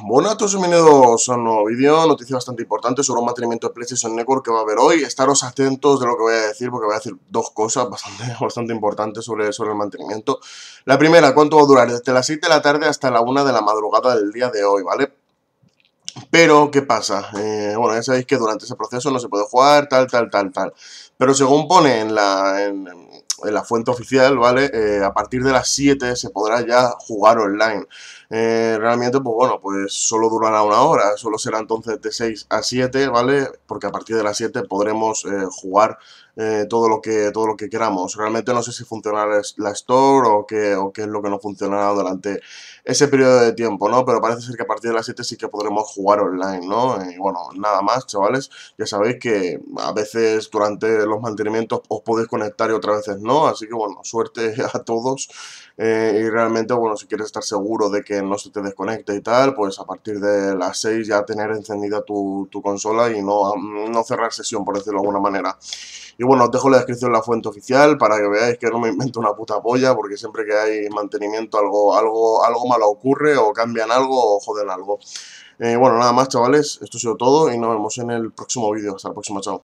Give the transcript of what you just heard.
Bueno, todos bienvenidos a un nuevo vídeo, noticia bastante importante sobre un mantenimiento de PlayStation Network que va a haber hoy. Estaros atentos de lo que voy a decir, porque voy a decir dos cosas bastante, bastante importantes sobre, sobre el mantenimiento. La primera, cuánto va a durar, desde las 7 de la tarde hasta la 1 de la madrugada del día de hoy, ¿vale? Pero, ¿qué pasa? Eh, bueno, ya sabéis que durante ese proceso no se puede jugar, tal, tal, tal, tal. Pero según pone en la, eh, la fuente oficial, ¿vale? Eh, a partir de las 7 se podrá ya jugar online. Eh, realmente, pues bueno, pues solo durará una hora, solo será entonces de 6 a 7, ¿vale? Porque a partir de las 7 podremos jugar todo, lo que, todo lo que queramos. Realmente no sé si funcionará la Store o qué, o qué es lo que no funcionará durante ese periodo de tiempo, ¿no? Pero parece ser que a partir de las 7 sí que podremos jugar online, ¿no? Y bueno, nada más, chavales. Ya sabéis que a veces durante los mantenimientos os podéis conectar y otras veces no. Así que bueno, suerte a todos. Eh, y realmente, bueno, si quieres estar seguro de que no se te desconecte y tal, pues a partir de las 6 ya tener encendida tu, consola y no, no cerrar sesión, por decirlo de alguna manera. Y bueno, os dejo la descripción la fuente oficial para que veáis que no me invento una puta polla, porque siempre que hay mantenimiento algo, algo, algo malo ocurre, o cambian algo, o joden algo. Eh, bueno, nada más, chavales, esto ha sido todo y nos vemos en el próximo vídeo. Hasta el próximo chao.